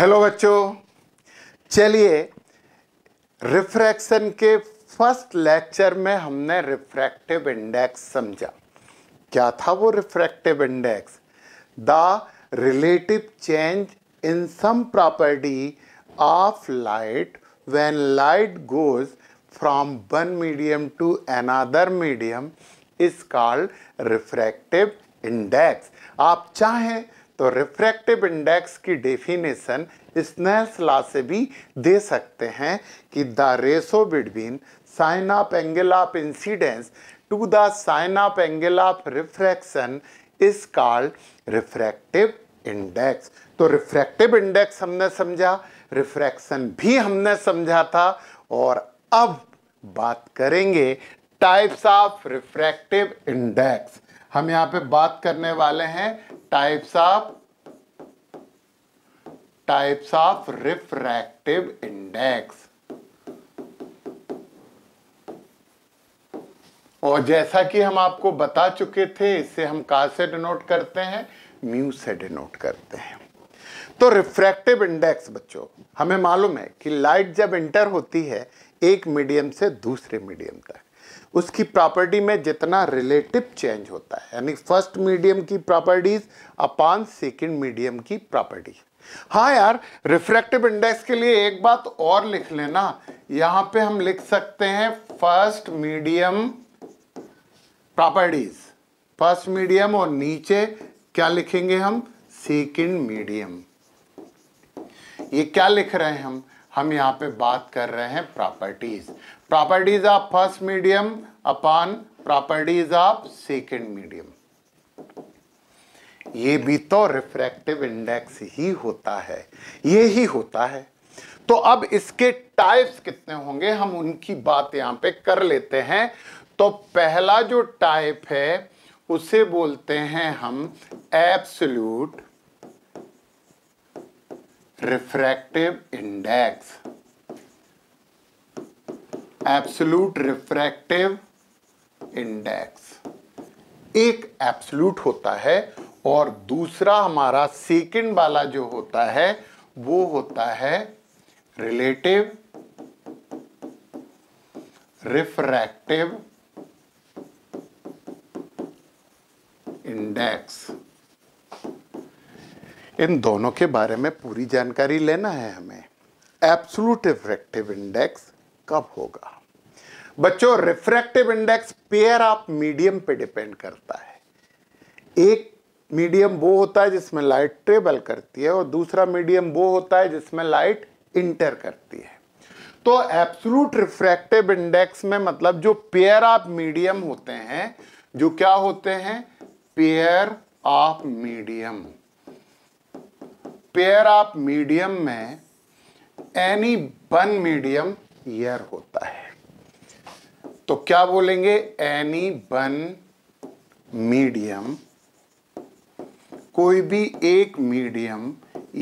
Hello बच्चों चलिए refraction के फर्स्ट लेक्चर में हमने रिफ्रैक्टिव इंडेक्स समझा क्या था वो refractive index the relative change in some property of light when light goes from one medium to another medium is called refractive index आप चाहें तो रिफ्रैक्टिव इंडेक्स की डेफिनेशन स्नेस ला से भी दे सकते हैं कि the ratio between sine of angle of incidence to the sine of angle of refraction is called refractive index तो रिफ्रैक्टिव इंडेक्स हमने समझा रिफ्रैक्शन भी हमने समझा था और अब बात करेंगे टाइप्स ऑफ रिफ्रैक्टिव इंडेक्स हम यहाँ पे बात करने वाले हैं types of types of refractive index और जैसा कि हम आपको बता चुके थे इसे हम कहा से डिनोट करते हैं म्यू से डिनोट करते हैं तो रिफ्रैक्टिव इंडेक्स बच्चों हमें मालूम है कि लाइट जब इंटर होती है एक मीडियम से दूसरे मीडियम तक उसकी प्रॉपर्टी में जितना रिलेटिव चेंज होता है यानी फर्स्ट मीडियम की प्रॉपर्टीज अपान सेकेंड मीडियम की प्रॉपर्टी हाँ यार रिफ्रैक्टिव इंडेक्स के लिए एक बात और लिख लेना यहां पे हम लिख सकते हैं first medium properties first medium और नीचे क्या लिखेंगे हम सेकेंड मीडियम ये क्या लिख रहे हैं हम हम यहाँ पे बात कर रहे हैं properties properties of first medium upon properties of second medium ये भी तो रिफ्रैक्टिव इंडेक्स ही होता है ये ही होता है तो अब इसके टाइप्स कितने होंगे हम उनकी बात यहां पे कर लेते हैं तो पहला जो टाइप है उसे बोलते हैं हम absolute refractive index absolute refractive index एक एब्सोल्यूट होता है और दूसरा हमारा सेकंड वाला जो होता है वो होता है रिलेटिव रिफ्रैक्टिव इंडेक्स इन दोनों के बारे में पूरी जानकारी लेना है हमें एब्सोलूट रिफ्रैक्टिव इंडेक्स कब होगा बच्चों refractive index pair of medium पे डिपेंड करता है एक मीडियम वो होता है जिसमें लाइट ट्रेवल करती है और दूसरा मीडियम वो होता है जिसमें लाइट इंटर करती है तो एब्सोलूट रिफ्रैक्टिव इंडेक्स में मतलब जो पेयर ऑफ मीडियम होते हैं जो क्या होते हैं pair of medium pair of medium में एनी वन मीडियम ईयर होता है तो क्या बोलेंगे एनी वन मीडियम कोई भी एक मीडियम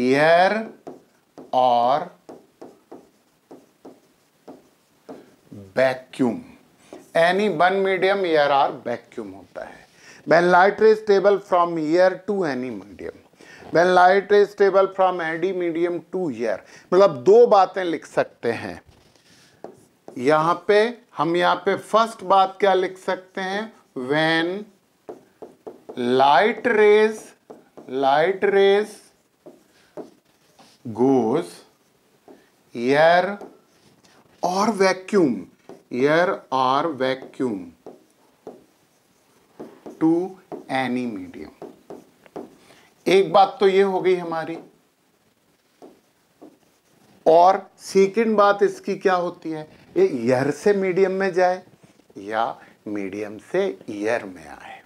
ईयर और vacuum any one medium air or vacuum होता है when light is travel from air to any medium when light is travel from any medium to air मतलब दो बातें लिख सकते हैं यहां पे हम यहां पे फर्स्ट बात क्या लिख सकते हैं when light rays light rays goes air और वैक्यूम एयर और वैक्यूम टू एनी मीडियम एक बात तो ये हो गई हमारी और सेकेंड बात इसकी क्या होती है ये ईयर से मीडियम में जाए या मीडियम से ईयर में आए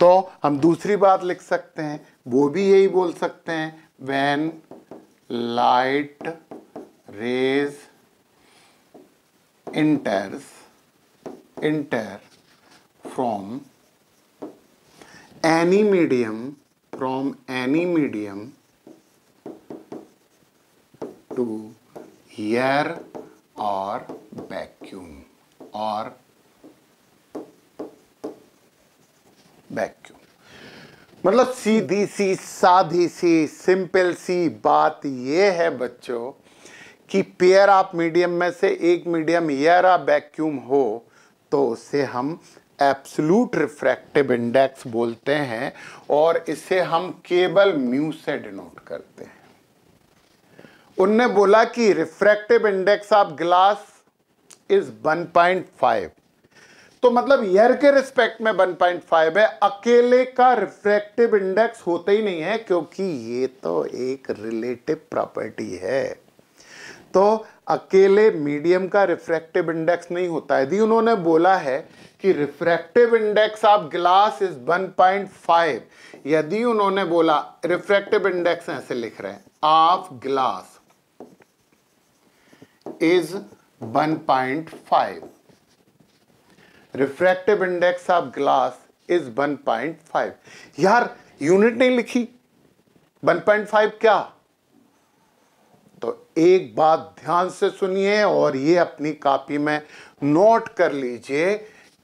तो हम दूसरी बात लिख सकते हैं वो भी यही बोल सकते हैं when light rays enters enter from any medium from any medium to air or vacuum or vacuum मतलब सीधी सी साधी सी सिंपल सी बात यह है बच्चों कि पेयर आप मीडियम में से एक मीडियम या वैक्यूम हो तो उसे हम एब्सलूट रिफ्रैक्टिव इंडेक्स बोलते हैं और इसे हम केवल म्यू से डिनोट करते हैं उनने बोला कि refractive index of glass is 1.5 तो मतलब यर के रिस्पेक्ट में 1.5 है अकेले का रिफ्रैक्टिव इंडेक्स होता ही नहीं है क्योंकि ये तो एक रिलेटिव प्रॉपर्टी है तो अकेले मीडियम का रिफ्रैक्टिव इंडेक्स नहीं होता यदि उन्होंने बोला है कि refractive index of glass is 1.5 यदि उन्होंने बोला रिफ्रैक्टिव इंडेक्स ऐसे लिख रहे हैं of glass is 1.5 refractive index of glass is 1.5 यार यूनिट नहीं लिखी 1.5 क्या तो एक बात ध्यान से सुनिए और ये अपनी कापी में नोट कर लीजिए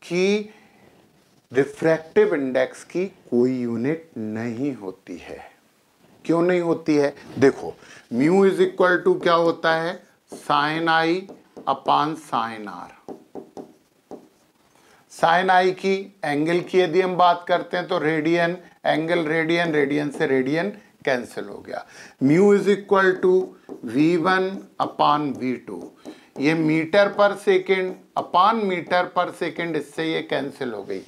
कि रिफ्रैक्टिव इंडेक्स की कोई यूनिट नहीं होती है क्यों नहीं होती है देखो म्यू इज इक्वल टू क्या होता है sine I upon sine R sine I की एंगल की यदि हम बात करते हैं तो रेडियन एंगल रेडियन रेडियन से रेडियन कैंसिल हो गया mu is equal to V one upon V two ये meter per second upon meter per second इससे ये कैंसिल हो गई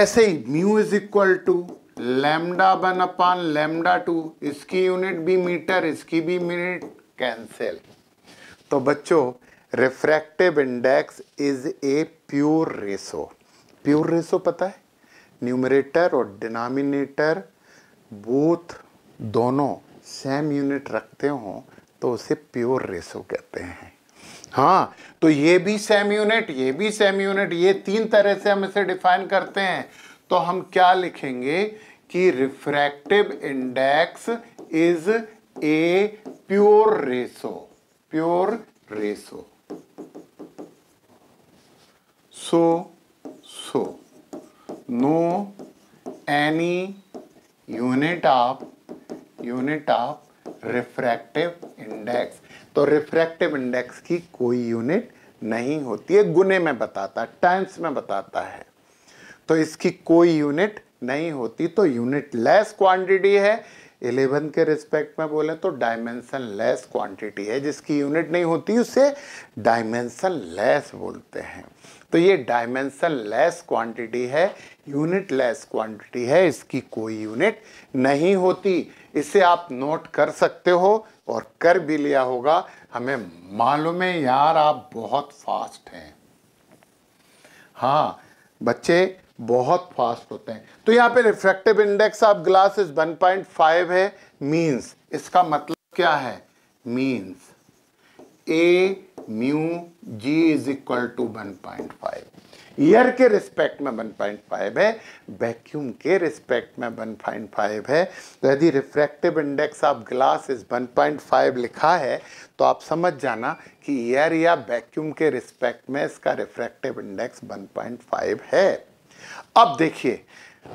ऐसे ही mu is equal to lambda one upon lambda two इसकी यूनिट भी मीटर इसकी भी मिनट कैंसिल तो बच्चों refractive index is a pure ratio pure ratio पता है न्यूमरेटर और डिनोमिनेटर बूथ दोनों सेम यूनिट रखते हों तो उसे प्योर रेसो कहते हैं हाँ तो ये भी सेम यूनिट ये भी सेम यूनिट ये तीन तरह से हम इसे डिफाइन करते हैं तो हम क्या लिखेंगे कि refractive index is a pure ratio pure ratio so so no any unit of unit of refractive index तो रिफ्रैक्टिव इंडेक्स की कोई यूनिट नहीं होती है गुने में बताता टाइम्स में बताता है तो इसकी कोई यूनिट नहीं होती तो यूनिट लेस क्वांटिटी है इलेवन के रिस्पेक्ट में बोले तो डायमेंशन लेस क्वांटिटी है जिसकी यूनिट नहीं होती उसे डायमेंशन लेस बोलते हैं तो ये डायमेंशन लेस क्वांटिटी है यूनिट लेस क्वांटिटी है इसकी कोई यूनिट नहीं होती इसे आप नोट कर सकते हो और कर भी लिया होगा हमें मालूम है यार आप बहुत फास्ट हैं हाँ बच्चे बहुत फास्ट होते हैं तो यहाँ पे रिफ्रैक्टिव इंडेक्स ऑफ ग्लासेस 1.5 है मींस इसका मतलब क्या है means A mu ji is equal to one point five air के रिस्पेक्ट में वन पॉइंट फाइव है वैक्यूम के रिस्पेक्ट में वन पॉइंट फाइव है तो यदि refractive index of glass is one point five लिखा है तो आप समझ जाना कि ईयर या वैक्यूम के रिस्पेक्ट में इसका refractive index one point five है अब देखिए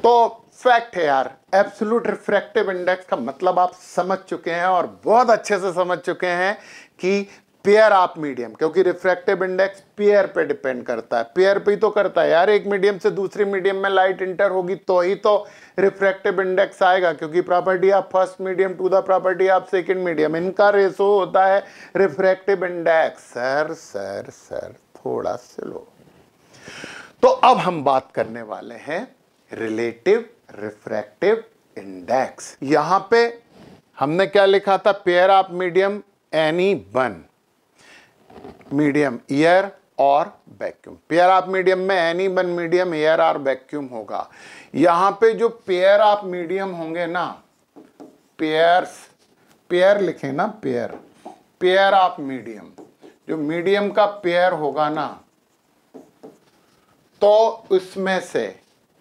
तो फैक्ट है यार एब्सोलूट रिफ्रैक्टिव इंडेक्स का मतलब आप समझ चुके हैं और बहुत अच्छे से समझ चुके हैं कि पेयर आप मीडियम क्योंकि रिफ्रैक्टिव इंडेक्स पेयर पे डिपेंड करता है पेयर पे ही तो करता है यार एक मीडियम से दूसरी मीडियम में लाइट इंटर होगी तो ही तो रिफ्रैक्टिव इंडेक्स आएगा क्योंकि property of first medium to the property of second medium इनका रेशो होता है refractive index sir sir sir थोड़ा स्लो तो अब हम बात करने वाले हैं रिलेटिव रिफ्रैक्टिव इंडेक्स यहां पर हमने क्या लिखा था pair of medium any one medium air और वैक्यूम पेयर ऑफ मीडियम में एनी वन मीडियम एयर और वैक्यूम होगा यहां पे जो पेयर ऑफ मीडियम होंगे ना पेयर पेयर लिखे ना पेयर पेयर ऑफ मीडियम जो मीडियम का पेयर होगा ना तो उसमें से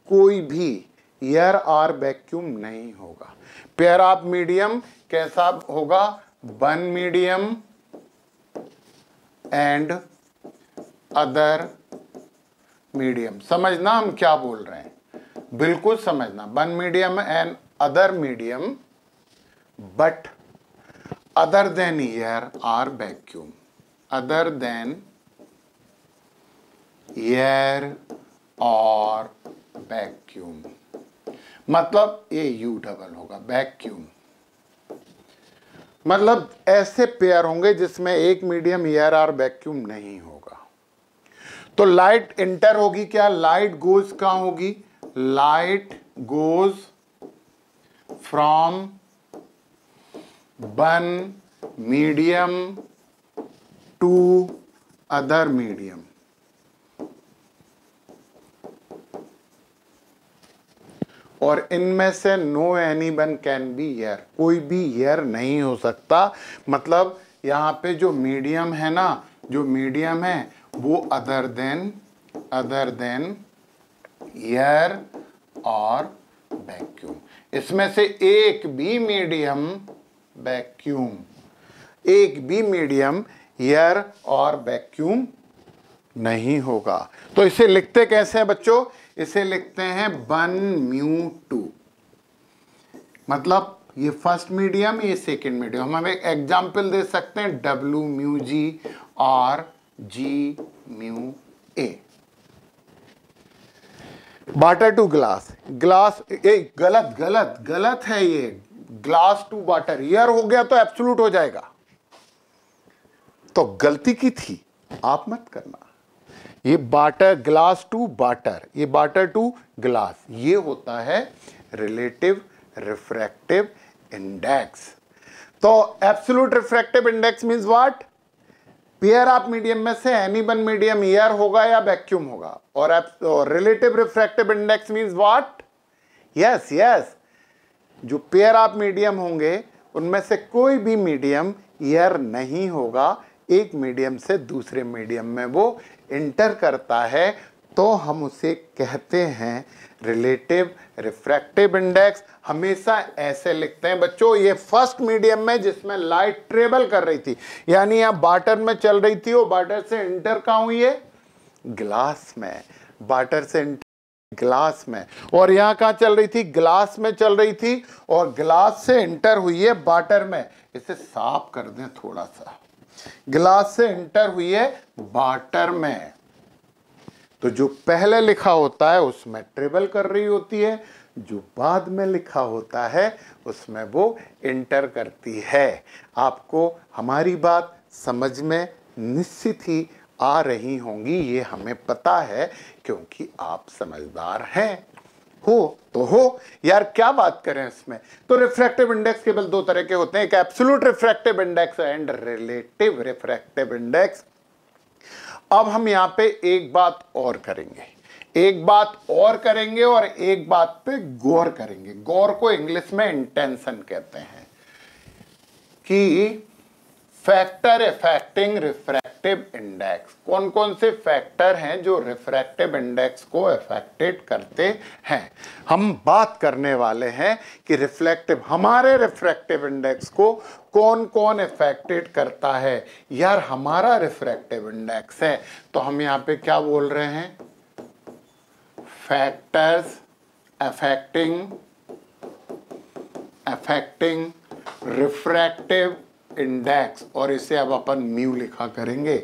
कोई भी एयर और वैक्यूम नहीं होगा पेयर ऑफ मीडियम कैसा होगा one medium and other medium समझना हम क्या बोल रहे हैं बिल्कुल समझना one medium and other medium but other than air or vacuum other than air और वैक्यूम मतलब ये यू डबल होगा वैक्यूम मतलब ऐसे पेयर होंगे जिसमें एक मीडियम एयर आर वैक्यूम नहीं होगा तो लाइट इंटर होगी क्या लाइट गोज कहा होगी light goes from one medium to other medium और इनमें से no any one can be air कोई भी ईयर नहीं हो सकता मतलब यहाँ पे जो मीडियम है ना जो मीडियम है वो other than other than air और वैक्यूम इसमें से एक भी मीडियम वैक्यूम एक भी मीडियम हेयर और वैक्यूम नहीं होगा तो इसे लिखते कैसे हैं बच्चों इसे लिखते हैं वन म्यू टू मतलब ये फर्स्ट मीडियम ये सेकेंड मीडियम हम एक एग्जाम्पल दे सकते हैं डब्ल्यू म्यू जी और G mu A water to glass glass A गलत गलत गलत है ये ग्लास टू वाटर ईयर हो गया तो एब्सुलूट हो जाएगा तो गलती की थी आप मत करना ये बाटर ग्लास टू बाटर ये बाटर टू ग्लास ये होता है रिलेटिव रिफ्रैक्टिव इंडेक्स तो absolute refractive index mean what pair of medium में से एनी वन मीडियम ईयर होगा या वैक्यूम होगा और relative refractive index mean what yes yes जो पेयर आप मीडियम होंगे उनमें से कोई भी मीडियम ईयर नहीं होगा एक मीडियम से दूसरे मीडियम में वो इंटर करता है तो हम उसे कहते हैं रिलेटिव रिफ्रैक्टिव इंडेक्स हमेशा ऐसे लिखते हैं बच्चों ये फर्स्ट मीडियम में जिसमें लाइट ट्रेवल कर रही थी यानी आप बाटर में चल रही थी और बाटर से इंटर कहाँ हुई है ग्लास में बाटर से इंटर ग्लास में और यहाँ कहाँ चल रही थी ग्लास में चल रही थी और ग्लास से इंटर हुई है बाटर में इसे साफ कर दें थोड़ा सा ग्लास से इंटर हुई है वाटर में तो जो पहले लिखा होता है उसमें ट्रेबल कर रही होती है जो बाद में लिखा होता है उसमें वो इंटर करती है आपको हमारी बात समझ में निश्चित ही आ रही होंगी ये हमें पता है क्योंकि आप समझदार हैं हो तो हो यार क्या बात करें इसमें तो रिफ्रैक्टिव इंडेक्स केवल दो तरह के होते हैं एक absolute refractive index and relative refractive index अब हम यहां पे एक बात और करेंगे एक बात और करेंगे और एक बात पे गौर करेंगे गौर को इंग्लिश में इंटेंशन कहते हैं कि फैक्टर इफेक्टिंग रिफ्रैक्टिव इंडेक्स कौन कौन से फैक्टर हैं जो रिफ्रैक्टिव इंडेक्स को इफेक्टेड करते हैं हम बात करने वाले हैं कि रिफ्लेक्टिव हमारे रिफ्रैक्टिव इंडेक्स को कौन कौन इफेक्टेड करता है यार हमारा रिफ्रैक्टिव इंडेक्स है तो हम यहाँ पे क्या बोल रहे हैं factors affecting affecting refractive index और इसे अब अपन म्यू लिखा करेंगे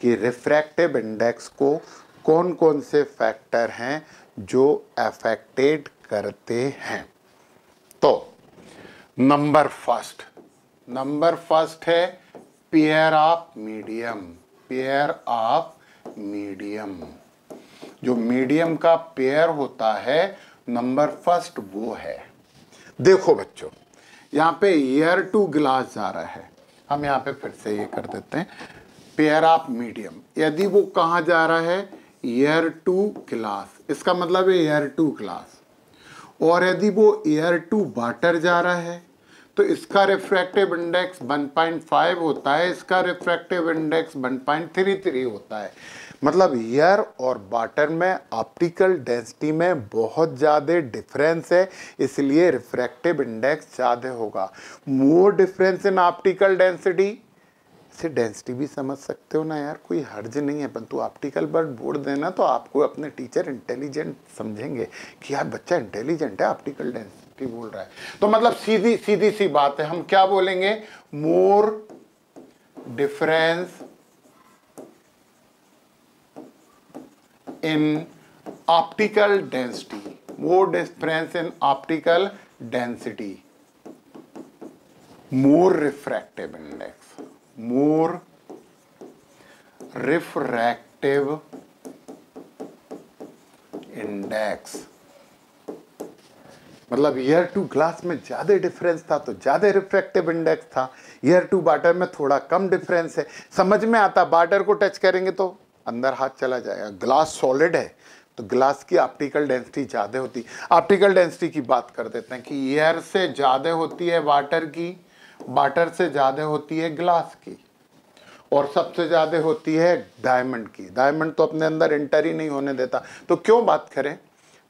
कि रिफ्रैक्टिव इंडेक्स को कौन कौन से फैक्टर हैं जो अफेक्टेड करते हैं तो नंबर फर्स्ट नंबर फर्स्ट है pair of medium pair of medium जो मीडियम का पेयर होता है नंबर फर्स्ट वो है देखो बच्चों यहां पे ईयर टू ग्लास जा रहा है हम यहाँ पे फिर से ये कर देते हैं पेयर ऑफ मीडियम यदि वो कहाँ जा रहा है ईयर टू क्लास इसका मतलब है ईयर टू क्लास और यदि वो ईयर टू वाटर जा रहा है तो इसका रिफ्रैक्टिव इंडेक्स 1.5 होता है इसका रिफ्रैक्टिव इंडेक्स 1.33 होता है मतलब ईयर और बाटर में ऑप्टिकल डेंसिटी में बहुत ज़्यादा डिफरेंस है इसलिए रिफ्रैक्टिव इंडेक्स ज़्यादा होगा more difference in optical density से डेंसिटी भी समझ सकते हो ना यार कोई हर्ज नहीं है परंतु ऑप्टिकल बर्ड बोर्ड देना तो आपको अपने टीचर इंटेलिजेंट समझेंगे कि यार बच्चा इंटेलिजेंट है ऑप्टिकल डेंसिटी बोल रहा है तो मतलब सीधी सीधी सी बात है हम क्या बोलेंगे more difference in optical density more difference in optical density more refractive index more refractive index मतलब ईयर टू ग्लास में ज्यादा डिफरेंस था तो ज्यादा रिफ्रैक्टिव इंडेक्स था ईयर टू बाटर में थोड़ा कम डिफरेंस है समझ में आता बाटर को टच करेंगे तो अंदर हाथ चला जाएगा ग्लास सॉलिड है तो ग्लास की ऑप्टिकल डेंसिटी ज़्यादा होती ऑप्टिकल डेंसिटी की बात कर देते हैं कि एयर से ज़्यादा होती है वाटर की वाटर से ज़्यादा होती है ग्लास की और सबसे ज़्यादा होती है डायमंड की डायमंड तो अपने अंदर इंटर ही नहीं होने देता तो क्यों बात करें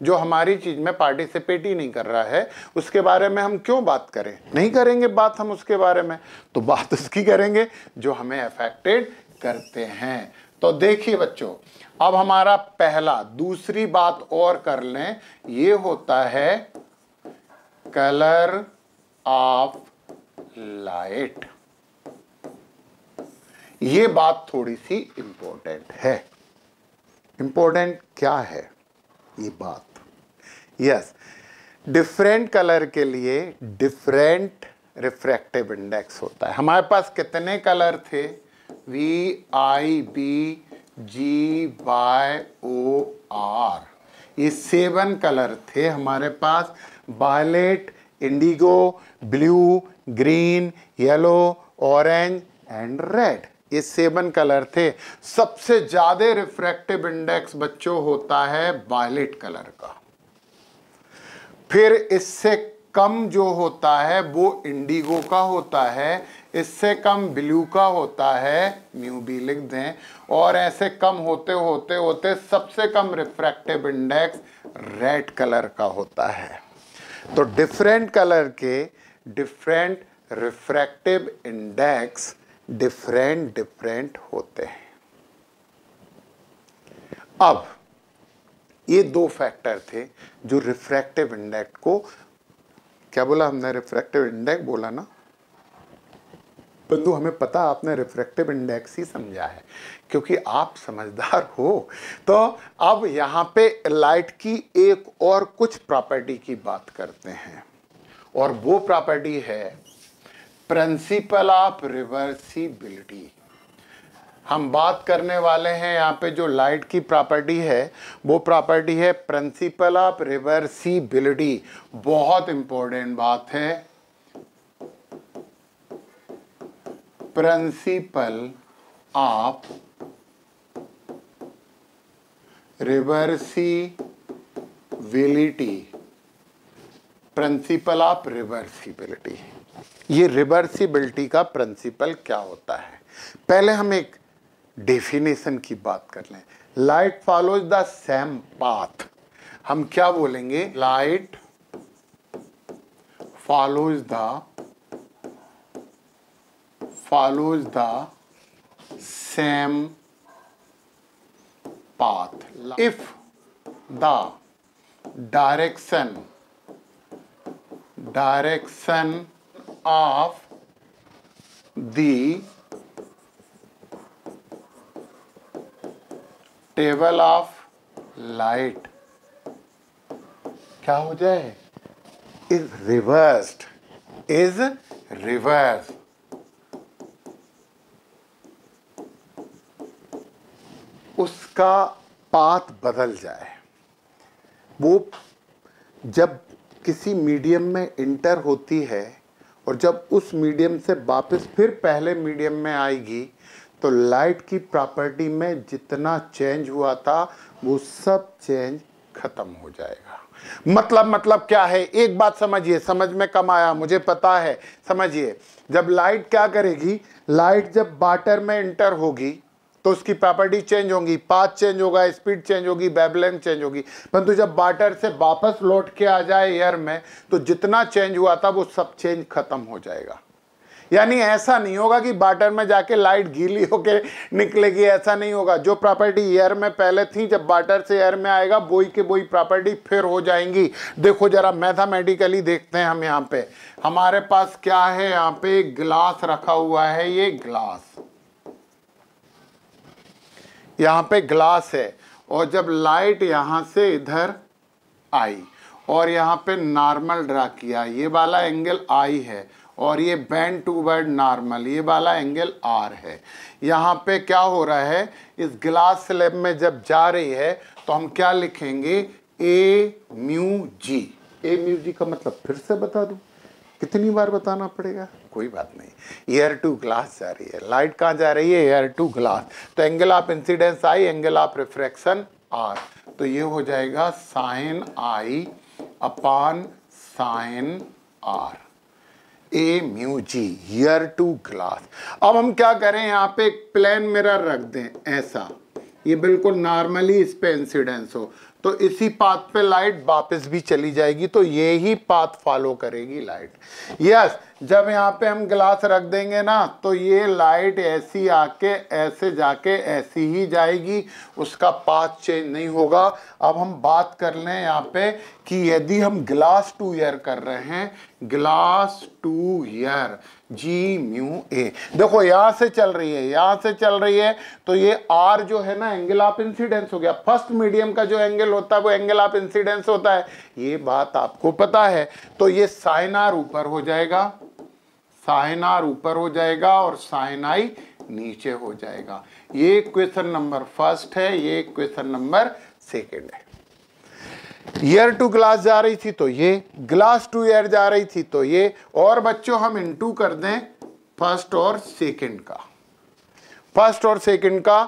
जो हमारी चीज़ में पार्टिसिपेट ही नहीं कर रहा है उसके बारे में हम क्यों बात करें नहीं करेंगे बात हम उसके बारे में तो बात उसकी करेंगे जो हमें अफेक्टेड करते हैं तो देखिए बच्चों अब हमारा पहला दूसरी बात और कर लें ये होता है कलर ऑफ लाइट ये बात थोड़ी सी इंपॉर्टेंट है इंपॉर्टेंट क्या है ये बात यस डिफरेंट कलर के लिए डिफरेंट रिफ्रैक्टिव इंडेक्स होता है हमारे पास कितने कलर थे V I B G Y O R ये सेवन कलर थे हमारे पास violet indigo blue green yellow orange and red ये सेवन कलर थे सबसे ज़्यादा रिफ्रैक्टिव इंडेक्स बच्चों होता है वायलेट कलर का फिर इससे कम जो होता है वो इंडिगो का होता है इससे कम ब्लू का होता है म्यू बी लिख दें और ऐसे कम होते होते होते सबसे कम रिफ्रैक्टिव इंडेक्स रेड कलर का होता है तो डिफरेंट कलर के different refractive index different different होते हैं अब ये दो फैक्टर थे जो रिफ्रैक्टिव इंडेक्स को क्या बोला हमने रिफ्रैक्टिव इंडेक्स बोला ना बंधु हमें पता आपने रिफ्रैक्टिव इंडेक्स ही समझा है क्योंकि आप समझदार हो तो अब यहाँ पे लाइट की एक और कुछ प्रॉपर्टी की बात करते हैं और वो प्रॉपर्टी है प्रिंसिपल ऑफ रिवर्सिबिलिटी हम बात करने वाले हैं यहाँ पे जो लाइट की प्रॉपर्टी है वो प्रॉपर्टी है प्रिंसिपल ऑफ रिवर्सिबिलिटी बहुत इम्पोर्टेंट बात है principle of reversibility principle of reversibility ये रिवर्सिबिलिटी का प्रिंसिपल क्या होता है पहले हम एक डेफिनेशन की बात कर लें light follows the same path हम क्या बोलेंगे light follows the follows the same path. If the direction direction of the travel of light क्या हो जाए इज रिवर्स्ड इज रिवर्स्ड उसका पात बदल जाए वो जब किसी मीडियम में इंटर होती है और जब उस मीडियम से वापस फिर पहले मीडियम में आएगी तो लाइट की प्रॉपर्टी में जितना चेंज हुआ था वो सब चेंज खत्म हो जाएगा मतलब मतलब क्या है एक बात समझिए समझ में कम आया मुझे पता है समझिए जब लाइट क्या करेगी लाइट जब वाटर में इंटर होगी तो उसकी प्रॉपर्टी चेंज होंगी पाथ चेंज होगा स्पीड चेंज होगी वेबलेंथ चेंज होगी परंतु जब बाटर से वापस लौट के आ जाए एयर में तो जितना चेंज हुआ था वो सब चेंज खत्म हो जाएगा यानी ऐसा नहीं होगा कि बाटर में जाके लाइट गीली होके निकलेगी ऐसा नहीं होगा जो प्रॉपर्टी एयर में पहले थी जब बाटर से एयर में आएगा बोई के बोई प्रॉपर्टी फिर हो जाएंगी देखो जरा मैथामेटिकली देखते हैं हम यहाँ पे हमारे पास क्या है यहाँ पे ग्लास रखा हुआ है ये ग्लास यहाँ पे ग्लास है और जब लाइट यहाँ से इधर आई और यहाँ पे नॉर्मल ड्रा किया ये वाला एंगल आई है और ये बैंड टू बैंड नॉर्मल ये वाला एंगल आर है यहाँ पे क्या हो रहा है इस ग्लास स्लेब में जब जा रही है तो हम क्या लिखेंगे ए म्यू जी ए म्यू जी का मतलब फिर से बता दूँ कितनी बार बताना पड़ेगा कोई बात नहीं एयर टू ग्लास जा रही है लाइट कहाँ जा रही है एयर टू ग्लास तो angle of incidence i angle of refraction r तो ये हो जाएगा sine I upon sine r a mu g air to glass अब हम क्या करें यहाँ पे एक प्लेन मिरर रख दें ऐसा ये बिल्कुल नॉर्मली इस पे इंसिडेंस हो तो इसी पाथ पे लाइट वापस भी चली जाएगी तो ये ही पाथ फॉलो करेगी लाइट यस yes, जब यहाँ पे हम ग्लास रख देंगे ना तो ये लाइट ऐसी आके ऐसे जाके ऐसी ही जाएगी उसका पाथ चेंज नहीं होगा अब हम बात कर लें यहाँ पे कि यदि हम ग्लास टू ईयर कर रहे हैं glass to air g mu a देखो यहां से चल रही है यहां से चल रही है तो ये आर जो है ना एंगल ऑफ इंसिडेंस हो गया फर्स्ट मीडियम का जो एंगल होता है वो एंगल ऑफ इंसिडेंस होता है ये बात आपको पता है तो ये साइन आर ऊपर हो जाएगा साइन आर ऊपर हो जाएगा और साइन आई नीचे हो जाएगा ये क्वेश्चन नंबर फर्स्ट है ये क्वेश्चन नंबर सेकेंड है ईयर टू ग्लास जा रही थी तो ये ग्लास टू ईयर जा रही थी तो ये और बच्चों हम इंटू कर दें फर्स्ट और सेकंड का फर्स्ट और सेकंड का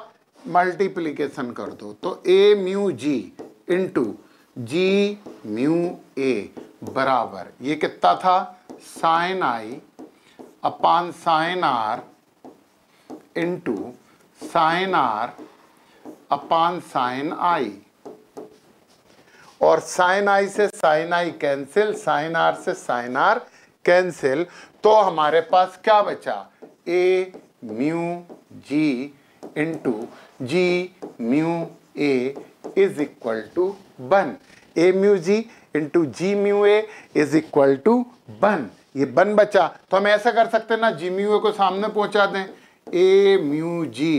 मल्टीप्लीकेशन कर दो तो a mu ji into ji mu a बराबर ये कितना था sine I upon sine r into sine r upon sine i और साइन आई से sine i cancel sine r से साइन आर कैंसिल तो हमारे पास क्या बचा a mu ji into ji mu A is equal to one a mu ji into ji mu A is equal to one ये one बचा तो हम ऐसा कर सकते हैं ना जी म्यू ए को सामने पहुंचा दें a mu ji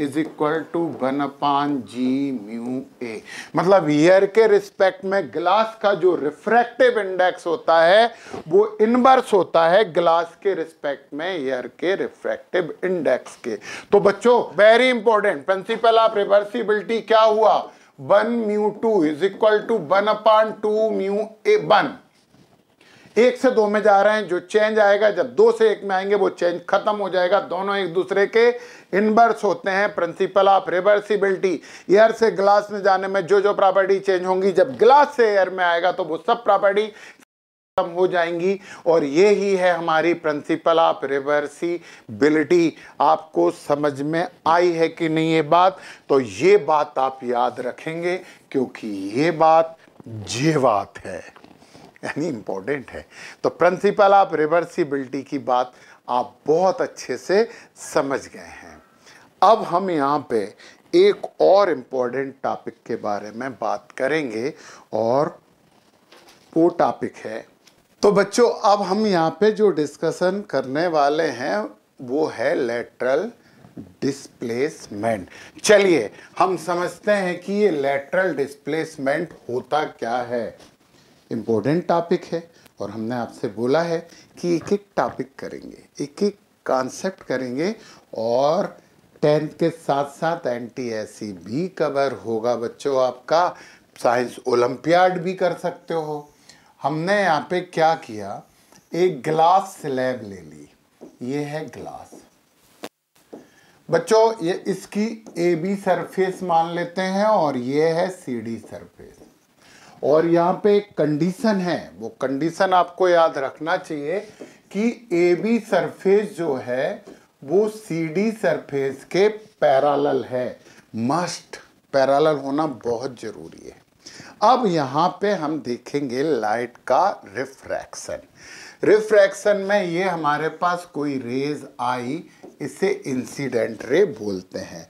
is equal to one upon ji mu a मतलब ईयर के रिस्पेक्ट में ग्लास का जो रिफ्रैक्टिव इंडेक्स होता है वो इनवर्स होता है ग्लास के रिस्पेक्ट में ईयर के रिफ्रैक्टिव इंडेक्स के तो बच्चों very important principle of reversibility क्या हुआ one mu two is equal to one upon two mu a one एक से दो में जा रहे हैं जो चेंज आएगा जब दो से एक में आएंगे वो चेंज खत्म हो जाएगा दोनों एक दूसरे के इनवर्स होते हैं प्रिंसिपल ऑफ रिवर्सिबिलिटी एयर से ग्लास में जाने में जो जो प्रॉपर्टी चेंज होंगी जब ग्लास से एयर में आएगा तो वो सब प्रॉपर्टी खत्म हो जाएंगी और ये ही है हमारी प्रिंसिपल ऑफ रिवर्सिबिलिटी आपको समझ में आई है कि नहीं ये बात तो ये बात आप याद रखेंगे क्योंकि ये बात जीवात है यानी इम्पोर्टेंट है तो प्रिंसिपल ऑफ रिवर्सिबिलिटी की बात आप बहुत अच्छे से समझ गए हैं अब हम यहाँ पे एक और इम्पोर्टेंट टॉपिक के बारे में बात करेंगे और वो टॉपिक है तो बच्चों अब हम यहाँ पे जो डिस्कशन करने वाले हैं वो है लेटरल डिस्प्लेसमेंट चलिए हम समझते हैं कि ये लेटरल डिस्प्लेसमेंट होता क्या है इम्पोर्टेंट टॉपिक है और हमने आपसे बोला है कि एक एक टॉपिक करेंगे एक एक कॉन्सेप्ट करेंगे और टेंथ के साथ साथ एन भी कवर होगा बच्चों आपका साइंस ओलंपियाड भी कर सकते हो हमने यहाँ पे क्या किया एक ग्लास स्लैब ले ली ये है ग्लास बच्चों ये इसकी ए बी सरफेस मान लेते हैं और ये है सी डी सरफेस और यहाँ पे एक कंडीशन है वो कंडीशन आपको याद रखना चाहिए कि ए बी सरफेस जो है वो सी डी सरफेस के पैरालल है मस्ट पैरालल होना बहुत ज़रूरी है अब यहाँ पे हम देखेंगे लाइट का रिफ्रैक्शन रिफ्रैक्शन में ये हमारे पास कोई रेज आई इसे इंसिडेंट रे बोलते हैं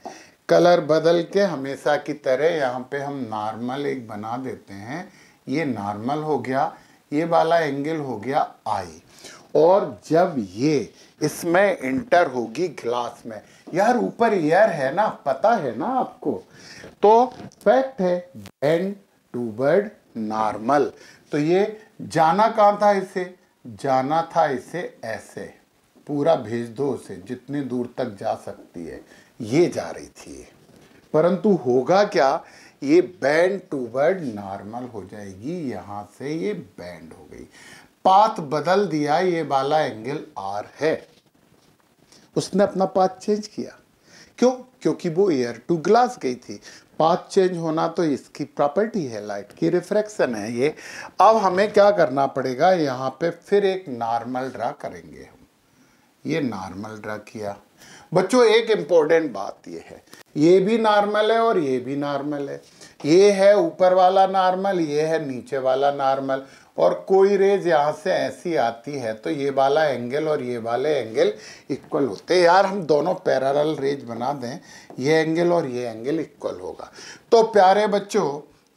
कलर बदल के हमेशा की तरह यहाँ पे हम नॉर्मल एक बना देते हैं ये नॉर्मल हो गया ये वाला एंगल हो गया आई और जब ये इसमें इंटर होगी ग्लास में यार ऊपर एयर है ना पता है ना आपको तो फैक्ट है बैंड टू बर्ड नॉर्मल तो ये जाना कहाँ था इसे जाना था इसे ऐसे पूरा भेज दो उसे जितनी दूर तक जा सकती है ये जा रही थी परंतु होगा क्या ये बैंड टू बैंड नॉर्मल हो जाएगी यहाँ से ये बैंड हो गई पाथ बदल दिया ये वाला एंगल आर है उसने अपना पाथ चेंज किया क्यों क्योंकि वो एयर टू ग्लास गई थी पाथ चेंज होना तो इसकी प्रॉपर्टी है लाइट की रिफ्रैक्शन है ये अब हमें क्या करना पड़ेगा यहाँ पे फिर एक नॉर्मल ड्रा करेंगे हम ये नॉर्मल ड्रा किया बच्चों एक इम्पॉर्टेंट बात ये है ये भी नॉर्मल है और ये भी नॉर्मल है ये है ऊपर वाला नॉर्मल ये है नीचे वाला नॉर्मल और कोई रेज यहाँ से ऐसी आती है तो ये वाला एंगल और ये वाले एंगल इक्वल होते हैं यार हम दोनों पैरल रेज बना दें ये एंगल और ये एंगल इक्वल होगा तो प्यारे बच्चों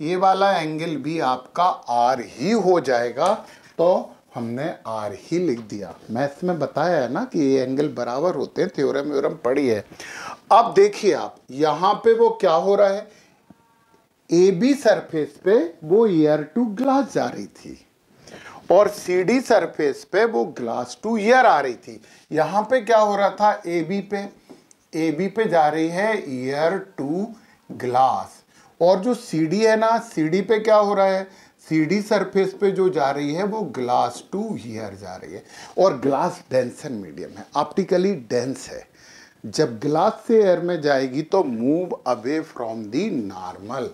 ये वाला एंगल भी आपका आर ही हो जाएगा तो हमने आर ही लिख दिया मैथ में बताया है ना कि ये एंगल बराबर होते हैं थ्योरम व्योरम पढ़ी है अब देखिए आप यहाँ पे वो क्या हो रहा है ए बी सरफेस पे वो ईयर टू ग्लास जा रही थी और सी डी सरफेस पे वो ग्लास टू ईयर आ रही थी यहाँ पे क्या हो रहा था ए बी पे ए बी पे जा रही है ईयर टू ग्लास और जो सी डी है ना सी डी पे क्या हो रहा है सीडी सरफेस पे जो जा रही है वो ग्लास टू हीयर जा रही है और ग्लास डेंसन मीडियम है ऑप्टिकली डेंस है जब ग्लास से एयर में जाएगी तो move away from the normal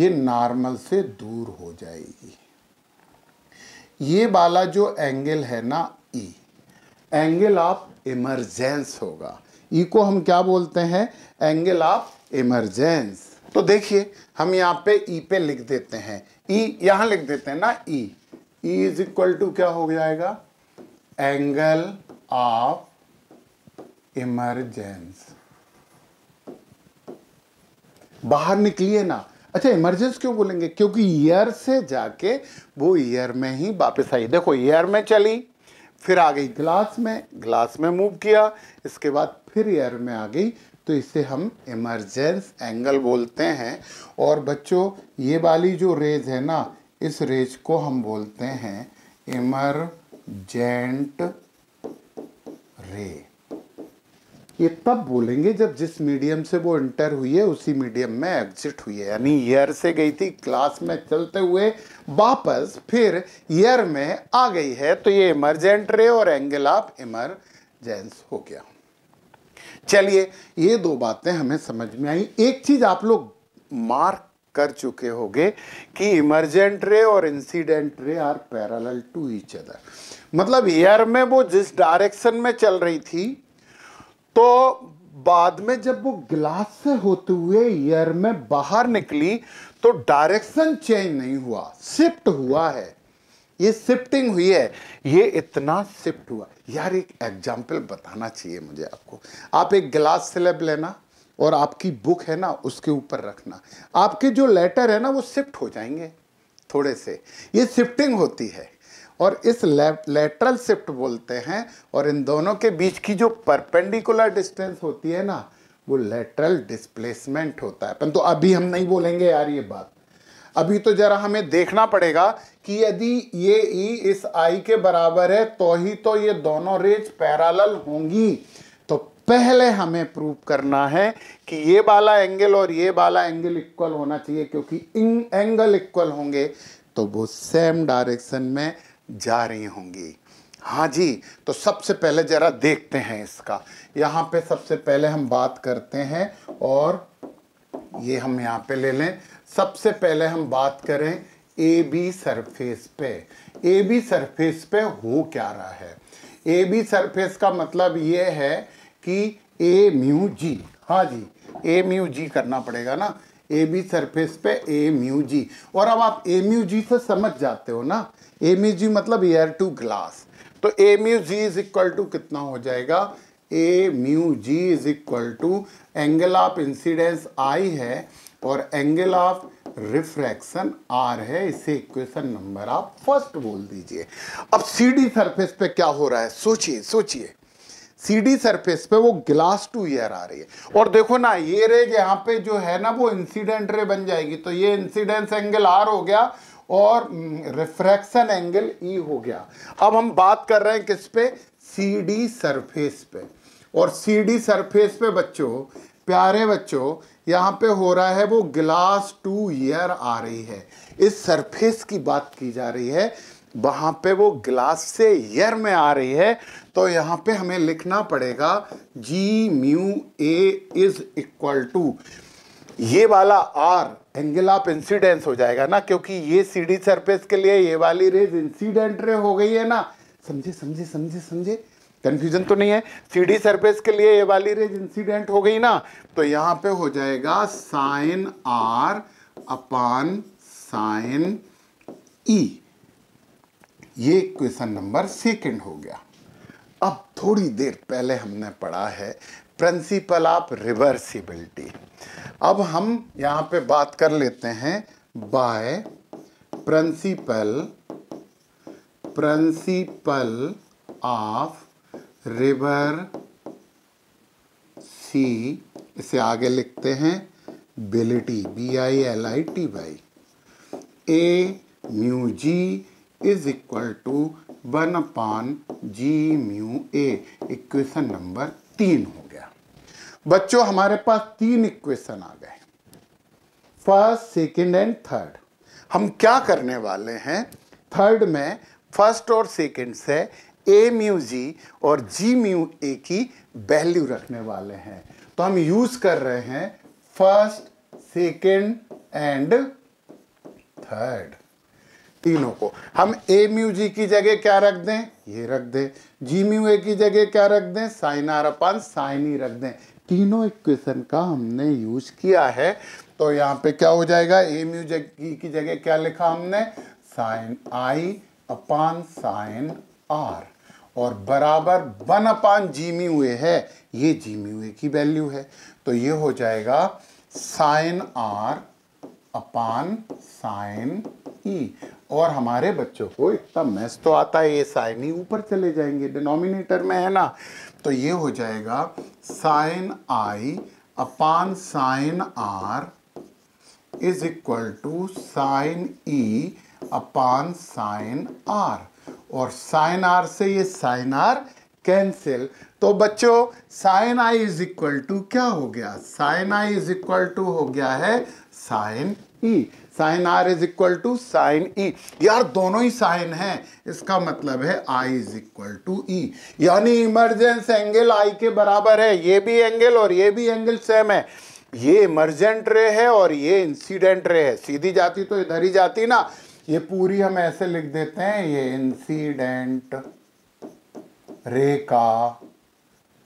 ये नॉर्मल से दूर हो जाएगी ये वाला जो एंगल है ना ई एंगल ऑफ इमरजेंस होगा ई e को हम क्या बोलते हैं एंगल ऑफ इमरजेंस तो देखिए हम यहाँ पे ई e पे लिख देते हैं ई e यहां लिख देते हैं ना e e is equal to क्या हो जाएगा एंगल ऑफ इमरजेंस बाहर निकलिए ना अच्छा इमरजेंस क्यों बोलेंगे क्योंकि ईयर से जाके वो ईयर में ही वापस आई देखो ईयर में चली फिर आ गई ग्लास में ग्लास में मूव किया इसके बाद फिर ईयर में आ गई तो इसे हम इमरजेंस एंगल बोलते हैं और बच्चों ये वाली जो रेज है ना इस रेज को हम बोलते हैं इमरजेंट रे ये तब बोलेंगे जब जिस मीडियम से वो इंटर हुई है उसी मीडियम में एग्जिट हुई है यानी ईयर से गई थी क्लास में चलते हुए वापस फिर ईयर में आ गई है तो ये इमरजेंट रे और एंगल ऑफ इमरजेंस हो गया चलिए ये दो बातें हमें समझ में आई एक चीज़ आप लोग मार्क कर चुके होंगे कि इमरजेंट रे और incident ray are parallel to each other मतलब एयर में वो जिस डायरेक्शन में चल रही थी तो बाद में जब वो ग्लास से होते हुए एयर में बाहर निकली तो डायरेक्शन चेंज नहीं हुआ शिफ्ट हुआ है ये शिफ्टिंग हुई है ये इतना शिफ्ट हुआ यार एक एग्जाम्पल बताना चाहिए मुझे आपको आप एक ग्लास स्लेब लेना और आपकी बुक है ना उसके ऊपर रखना आपके जो लेटर है ना वो शिफ्ट हो जाएंगे थोड़े से ये शिफ्टिंग होती है और इस लेटरल शिफ्ट बोलते हैं और इन दोनों के बीच की जो परपेंडिकुलर डिस्टेंस होती है ना वो लेटरल डिस्प्लेसमेंट होता है परंतु तो अभी हम नहीं बोलेंगे यार ये बात अभी तो जरा हमें देखना पड़ेगा कि यदि ये ई e इस आई के बराबर है तो ही तो ये दोनों रेज पैरालल होंगी तो पहले हमें प्रूव करना है कि ये वाला एंगल और ये वाला एंगल इक्वल होना चाहिए क्योंकि इन एंगल इक्वल होंगे तो वो सेम डायरेक्शन में जा रही होंगी हाँ जी तो सबसे पहले ज़रा देखते हैं इसका यहाँ पे सबसे पहले हम बात करते हैं और ये हम यहाँ पे ले लें सबसे पहले हम बात करें ए बी सरफेस पे ए बी सरफेस पे हो क्या रहा है ए बी सरफेस का मतलब ये है कि ए म्यू जी हाँ जी ए म्यू जी करना पड़ेगा ना ए बी सरफेस पे ए म्यू जी और अब आप ए म्यू जी से समझ जाते हो ना ए म्यू जी मतलब एयर टू ग्लास तो a mu ji is equal to कितना हो जाएगा ए mu ji is equal to angle of incidence i है और एंगल ऑफ रिफ्रैक्शन आर है इसे इक्वेशन नंबर आप फर्स्ट बोल दीजिए अब सीडी सरफेस पे क्या हो रहा है सोचिए सोचिए सीडी सरफेस पे वो ग्लास टू ईयर आ रही है और देखो ना ये रेज यहाँ पे जो है ना वो इंसिडेंट रे बन जाएगी तो ये इंसिडेंस एंगल आर हो गया और रिफ्रैक्शन एंगल ई हो गया अब हम बात कर रहे हैं किस पे सीडी सरफेस पे और सीडी सरफेस पे बच्चों प्यारे बच्चों यहाँ पे हो रहा है वो ग्लास टू ईयर आ रही है इस सरफेस की बात की जा रही है वहाँ पे वो ग्लास से ईयर में आ रही है तो यहाँ पे हमें लिखना पड़ेगा g mu A is equal to ये वाला आर एंगल ऑफ इंसिडेंस हो जाएगा ना क्योंकि ये सीडी सरफेस के लिए ये वाली रेज इंसिडेंट रे हो गई है ना समझे समझे समझे समझे कन्फ्यूजन तो नहीं है सीढ़ी सरफेस के लिए ये वाली रेज इंसिडेंट हो गई ना तो यहाँ पे हो जाएगा sine r upon sine e ये क्वेश्चन नंबर सेकंड हो गया अब थोड़ी देर पहले हमने पढ़ा है प्रिंसिपल ऑफ रिवर्सिबिलिटी अब हम यहाँ पे बात कर लेते हैं बाय प्रिंसिपल प्रिंसिपल ऑफ रिवर सी इसे आगे लिखते हैं बिलिटी B I L I T Y A mu ji is equal to one upon ji mu A equation number तीन हो गया बच्चों हमारे पास तीन इक्वेशन आ गए फर्स्ट सेकंड एंड थर्ड हम क्या करने वाले हैं थर्ड में फर्स्ट और सेकंड से ए म्यू जी और जी म्यू ए की वैल्यू रखने वाले हैं तो हम यूज कर रहे हैं फर्स्ट सेकेंड एंड थर्ड तीनों को हम ए म्यू जी की जगह क्या रख दें ये रख दें जी म्यू ए की जगह क्या रख दें साइन आर अपन साइन ही रख दें तीनों इक्वेशन का हमने यूज किया है तो यहाँ पे क्या हो जाएगा ए म्यू जी की जगह क्या लिखा हमने साइन आई अपान साइन आर और बराबर वन अपान जीमी हुए है ये जीमी हुए की वैल्यू है तो ये हो जाएगा sine r upon sine e e। और हमारे बच्चों को इतना मैथ तो आता है ये साइन ही e ऊपर चले जाएंगे डिनोमिनेटर में है ना तो ये हो जाएगा sine I upon sine r is equal to sine e upon sine r और साइन आर से ये साइन आर कैंसिल तो बच्चों sine i is equal to क्या हो गया sine i is equal to हो गया है sine e sine r is equal to sine e यार दोनों ही साइन हैं इसका मतलब है i is equal to e यानी इमरजेंस एंगल आई के बराबर है ये भी एंगल और ये भी एंगल सेम है ये इमरजेंट रे है और ये इंसिडेंट रे है सीधी जाती तो इधर ही जाती ना ये पूरी हम ऐसे लिख देते हैं ये इंसिडेंट रे का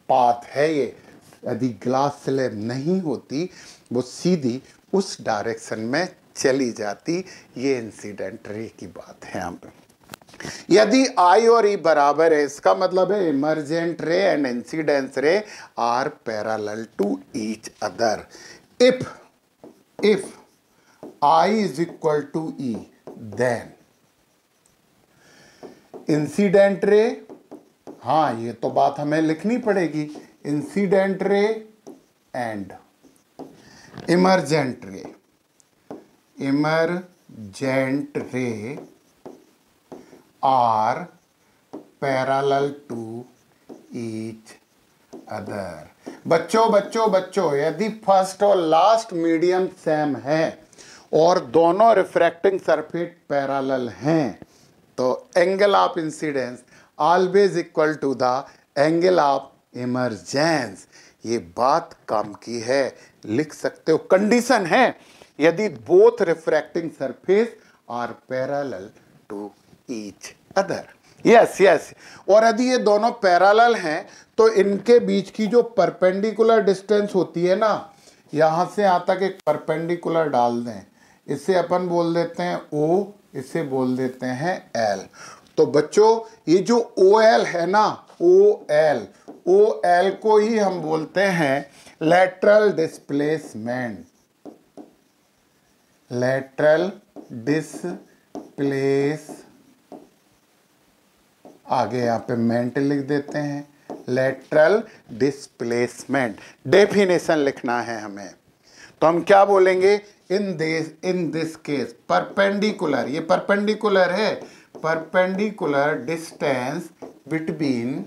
पाथ है ये यदि ग्लास स्लेब नहीं होती वो सीधी उस डायरेक्शन में चली जाती ये इंसिडेंट रे की बात है हम यदि आई और ई e बराबर है इसका मतलब है emergent ray and incidence ray are parallel to each other if if i is equal to e then incident ray हाँ ये तो बात हमें लिखनी पड़ेगी incident ray and emergent ray emergent ray are parallel to each other बच्चों बच्चों बच्चों यदि फर्स्ट और लास्ट मीडियम सेम है और दोनों रिफ्रैक्टिंग सर्फेट पैरालल हैं तो angle of incidence always equal to the angle of emergence ये बात काम की है लिख सकते हो कंडीशन है यदि both refracting surface are parallel to each other yes yes और यदि ये दोनों पैरालल हैं तो इनके बीच की जो परपेंडिकुलर डिस्टेंस होती है ना यहाँ से यहाँ तक एक परपेंडिकुलर डाल दें इसे अपन बोल देते हैं ओ इसे बोल देते हैं एल तो बच्चों ये जो ओ एल है ना ओ एल ओ एल को ही हम बोलते हैं लेटरल डिस्प्लेसमेंट लेटरल डिस्प्लेस आगे यहां पे मेंट लिख देते हैं लेटरल डिस्प्लेसमेंट डेफिनेशन लिखना है हमें तो हम क्या बोलेंगे in this in this case perpendicular ये परपेंडिकुलर है perpendicular distance between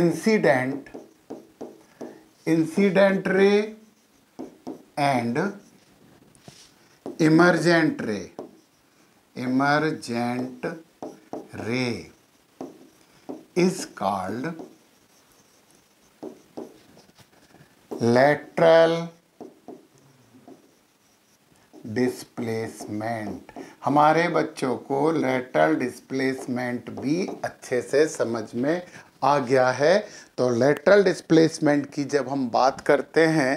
incident incident ray and emergent ray emergent ray is called lateral displacement हमारे बच्चों को लेटरल डिस्प्लेसमेंट भी अच्छे से समझ में आ गया है तो लेटरल डिस्प्लेसमेंट की जब हम बात करते हैं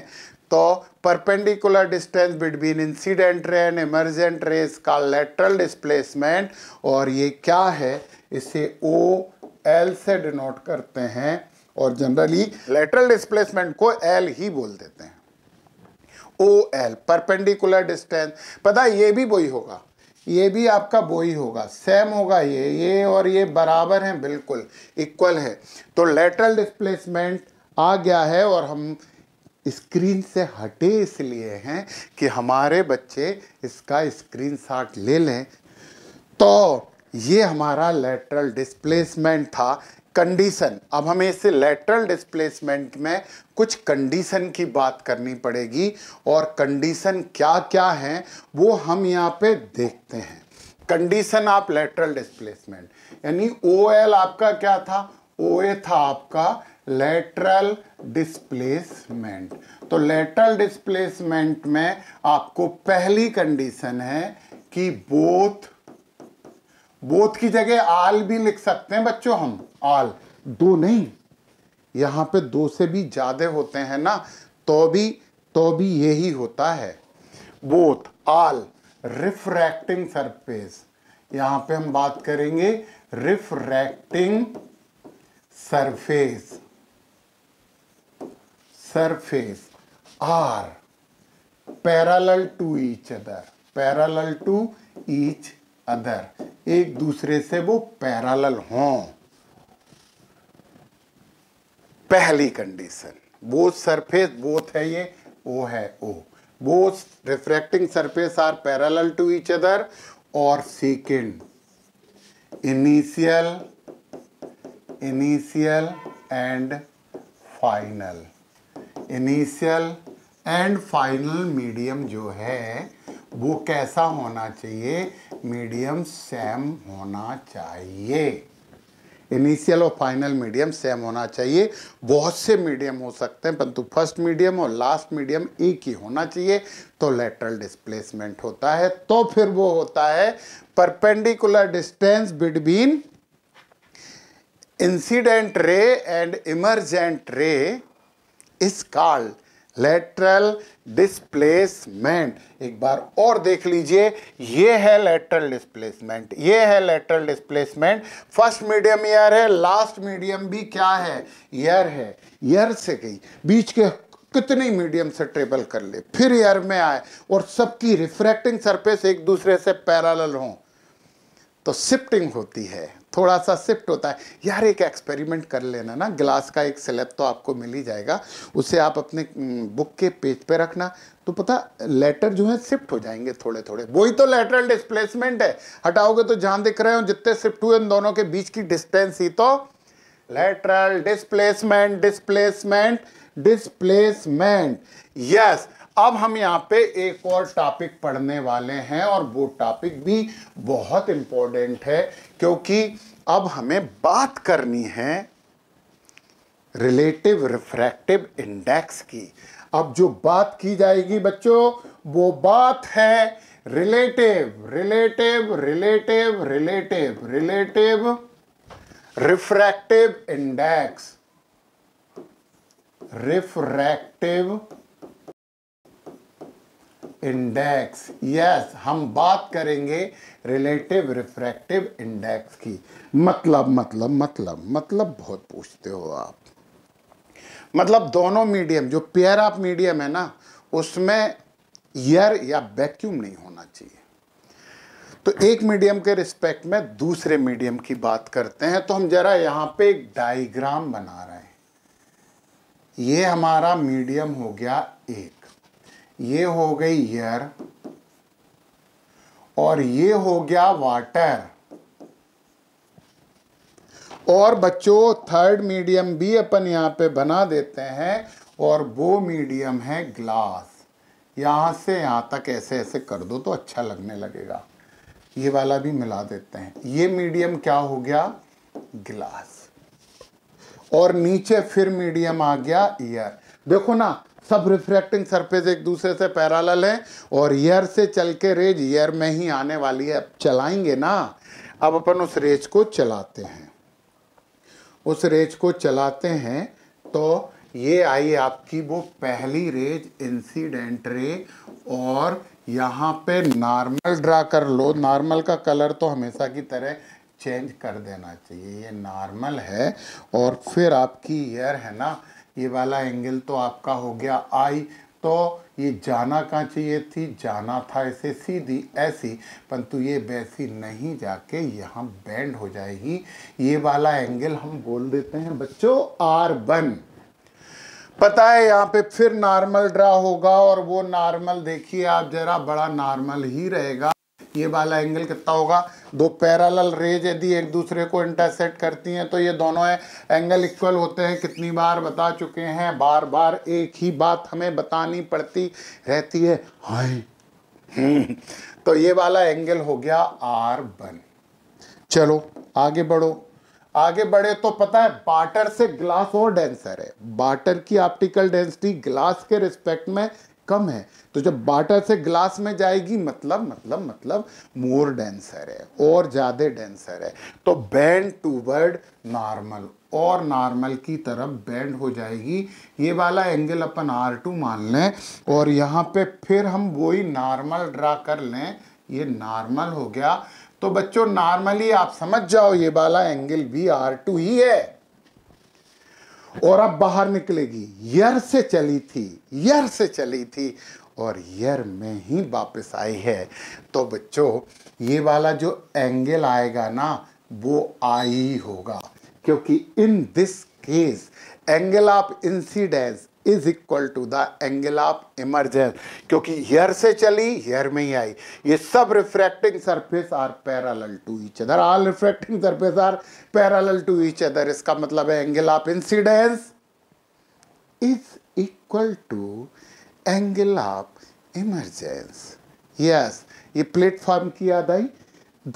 तो perpendicular distance between incident ray and emergent rays का लेटरल डिस्प्लेसमेंट और ये क्या है इसे ओ एल से डिनोट करते हैं और जनरली लेटरल डिस्प्लेसमेंट को एल ही बोल देते हैं ओ एल परपेंडिकुलर डिस्टेंस पता ये भी वही होगा ये भी आपका वही होगा सेम होगा ये ये और ये बराबर हैं बिल्कुल इक्वल है तो लेटरल डिस्प्लेसमेंट आ गया है और हम स्क्रीन से हटे इसलिए हैं कि हमारे बच्चे इसका स्क्रीन ले लें तो ये हमारा लेटरल डिस्प्लेसमेंट था कंडीशन अब हमें इसे लेटरल डिस्प्लेसमेंट में कुछ कंडीशन की बात करनी पड़ेगी और कंडीशन क्या क्या हैं वो हम यहाँ पे देखते हैं कंडीशन ऑफ लेटरल डिस्प्लेसमेंट यानी ओ एल आपका क्या था ओ ए था आपका लेटरल डिस्प्लेसमेंट तो लेटरल डिस्प्लेसमेंट में आपको पहली कंडीशन है कि बोथ बोथ की जगह आल भी लिख सकते हैं बच्चों हम आल दो नहीं यहां पे दो से भी ज़्यादा होते हैं ना तो भी तो भी यही होता है बोथ आल रिफ्रैक्टिंग सरफेस यहां पे हम बात करेंगे refracting surface surface are parallel to each other parallel to each other एक दूसरे से वो पैरालल हों पहली कंडीशन वो सरफेस बोथ है ये ओ है ओ वो refracting surface are parallel to each other और second initial initial and final initial and final medium जो है वो कैसा होना चाहिए मीडियम सेम होना चाहिए इनिशियल और फाइनल मीडियम सेम होना चाहिए बहुत से मीडियम हो सकते हैं परंतु फर्स्ट मीडियम और लास्ट मीडियम एक ही होना चाहिए तो लेटरल डिस्प्लेसमेंट होता है तो फिर वो होता है perpendicular distance between incident ray and emergent ray is called lateral displacement एक बार और देख लीजिए ये है लेटरल डिस्प्लेसमेंट ये है lateral displacement first medium air है लास्ट मीडियम भी क्या है ईयर है ईयर से गई बीच के कितने मीडियम से ट्रेवल कर ले फिर ईयर में आए और सबकी रिफ्रैक्टिंग सरफेस एक दूसरे से पैरल हों तो शिफ्टिंग होती है थोड़ा सा शिफ्ट होता है यार एक एक्सपेरिमेंट कर लेना ना ग्लास का एक स्लेब तो आपको मिल ही जाएगा उसे आप अपने बुक के पेज पे रखना तो पता लेटर जो है शिफ्ट हो जाएंगे थोड़े थोड़े वही तो लेटरल डिस्प्लेसमेंट है हटाओगे तो जहां दिख रहे हो जितने शिफ्ट हुए उन दोनों के बीच की डिस्टेंस ही तो lateral displacement displacement displacement yes अब हम यहाँ पे एक और टॉपिक पढ़ने वाले हैं और वो टॉपिक भी बहुत इंपॉर्टेंट है क्योंकि अब हमें बात करनी है रिलेटिव रिफ्रैक्टिव इंडेक्स की अब जो बात की जाएगी बच्चों वो बात है relative relative relative relative relative refractive index refractive index yes हम बात करेंगे रिलेटिव रिफ्रैक्टिव इंडेक्स की मतलब मतलब मतलब मतलब बहुत पूछते हो आप मतलब दोनों मीडियम जो पेयर ऑफ मीडियम है ना उसमें ईयर या वैक्यूम नहीं होना चाहिए तो एक मीडियम के रिस्पेक्ट में दूसरे मीडियम की बात करते हैं तो हम जरा यहाँ पे एक डायग्राम बना रहे हैं ये हमारा मीडियम हो गया एक ये हो गई ईयर और ये हो गया वाटर और बच्चों थर्ड मीडियम भी अपन यहाँ पे बना देते हैं और वो मीडियम है ग्लास यहाँ से यहाँ तक ऐसे ऐसे कर दो तो अच्छा लगने लगेगा ये वाला भी मिला देते हैं ये मीडियम क्या हो गया ग्लास और नीचे फिर मीडियम आ गया ईयर देखो ना सब रिफ्रैक्टिंग सरफेस एक दूसरे से पैरालल है और ईयर से चल के रेज ईयर में ही आने वाली है अब चलाएंगे ना अब अपन उस रेज को चलाते हैं उस रेज को चलाते हैं तो ये आई आपकी वो पहली रेज इंसिडेंट रे और यहाँ पे नॉर्मल ड्रा कर लो नॉर्मल का कलर तो हमेशा की तरह चेंज कर देना चाहिए ये नॉर्मल है और फिर आपकी ईयर है ना ये वाला एंगल तो आपका हो गया आई तो ये जाना कहाँ चाहिए थी जाना था ऐसे सीधी ऐसी परंतु ये वैसी नहीं जाके यहाँ बैंड हो जाएगी ये वाला एंगल हम बोल देते हैं बच्चों आर वन पता है यहाँ पे फिर नॉर्मल ड्रा होगा और वो नॉर्मल देखिए आप जरा बड़ा नॉर्मल ही रहेगा ये वाला एंगल कितना होगा दो पैरेलल रेज यदि एक दूसरे को इंटरसेट करती हैं तो ये दोनों है, एंगल इक्वल होते हैं कितनी बार बता चुके हैं बार बार एक ही बात हमें बतानी पड़ती रहती है हाय तो ये वाला एंगल हो गया आर वन चलो आगे बढ़ो आगे बढ़े तो पता है बाटर से ग्लास और डेंसर है बाटर की ऑप्टिकल डेंसिटी ग्लास के रिस्पेक्ट में कम है तो जब बाटर से ग्लास में जाएगी मतलब मतलब मतलब मोर डेंसर है और ज़्यादा डेंसर है तो बैंड टू वर्ड नॉर्मल और नॉर्मल की तरफ बैंड हो जाएगी ये वाला एंगल अपन आर टू मान लें और यहाँ पे फिर हम वही नॉर्मल ड्रा कर लें ये नॉर्मल हो गया तो बच्चों नॉर्मली आप समझ जाओ ये वाला एंगल भी आर टू ही है और अब बाहर निकलेगी यर से चली थी यर से चली थी और यर में ही वापस आई है तो बच्चों ये वाला जो एंगल आएगा ना वो आई होगा क्योंकि in this case angle of incidence is equal to the angle of emergence क्योंकि हेयर से चली हेयर में ही आई ये सब refracting surface are parallel to each other all refracting surface are parallel to each other इसका मतलब है angle of incidence is equal to angle of emergence yes ये प्लेटफॉर्म की याद आई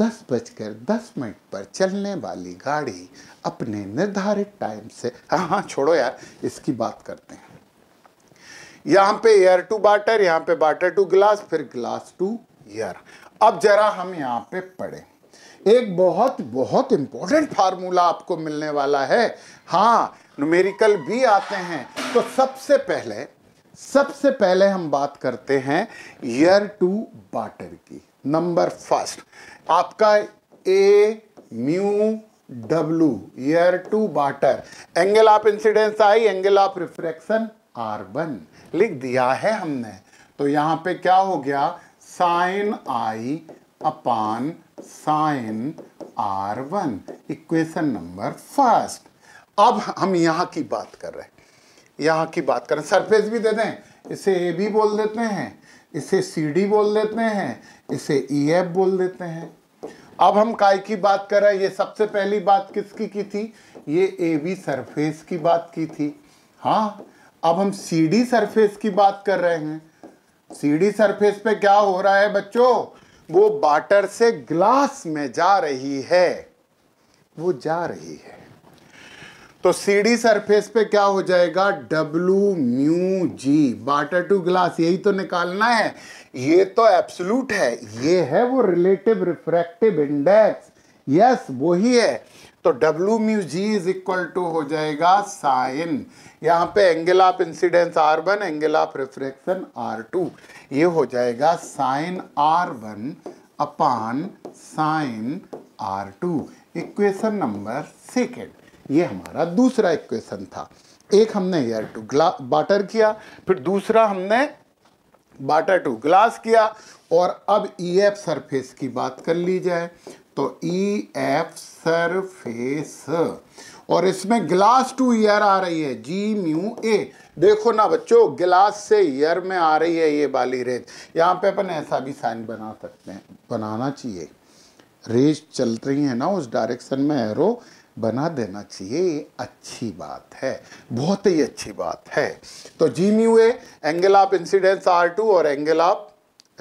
दस बजकर दस मिनट पर चलने वाली गाड़ी अपने निर्धारित टाइम से हाँ हाँ छोड़ो यार इसकी बात करते हैं यहाँ पे एयर टू बाटर यहाँ पे बाटर टू ग्लास फिर ग्लास टू एयर अब जरा हम यहाँ पे पढ़ें एक बहुत बहुत इंपॉर्टेंट फार्मूला आपको मिलने वाला है हाँ न्यूमेरिकल भी आते हैं तो सबसे पहले सबसे पहले हम बात करते हैं ईयर टू बाटर की नंबर फर्स्ट आपका ए म्यू डब्लू air to water angle of incidence i angle of refraction r one लिख दिया है हमने तो यहाँ पे क्या हो गया साइन आई upon sine r one equation number first अब हम यहाँ की बात कर रहे हैं यहाँ की बात कर रहे हैं सरफेस भी दे दें इसे ए भी बोल देते हैं इसे सी डी बोल देते हैं इसे ई e एफ बोल देते हैं अब हम काय की बात कर रहे हैं ये सबसे पहली बात किसकी की थी ये ए बी सरफेस की बात की थी हाँ अब हम सीडी सरफेस की बात कर रहे हैं सीडी सरफेस पे क्या हो रहा है बच्चों वो वाटर से ग्लास में जा रही है वो जा रही है तो सीडी सरफेस पे क्या हो जाएगा W mu g water to glass यही तो निकालना है ये तो एब्सोल्यूट है ये है वो रिलेटिव रिफ्रैक्टिव इंडेक्स यस वही है तो डब्ल्यू mu ji is equal to हो जाएगा साइन यहाँ पे angle of incidence r one angle of refraction r two ये हो जाएगा sine r one upon sine r two equation number second ये हमारा दूसरा इक्वेशन था एक हमने एयर टू ग्ला बाटर किया फिर दूसरा हमने बाटर टू ग्लास किया और अब ई एफ सरफेस की बात कर ली जाए तो ई एफ सरफेस और इसमें ग्लास टू ईयर आ रही है जी म्यू ए देखो ना बच्चों गिलास से ईयर में आ रही है ये बाली रेत यहाँ पे अपन ऐसा भी साइन बना सकते हैं बनाना चाहिए रेस चल रही है ना उस डायरेक्शन में एरो बना देना चाहिए ये अच्छी बात है बहुत ही अच्छी बात है तो g mu a angle of incidence r two और angle of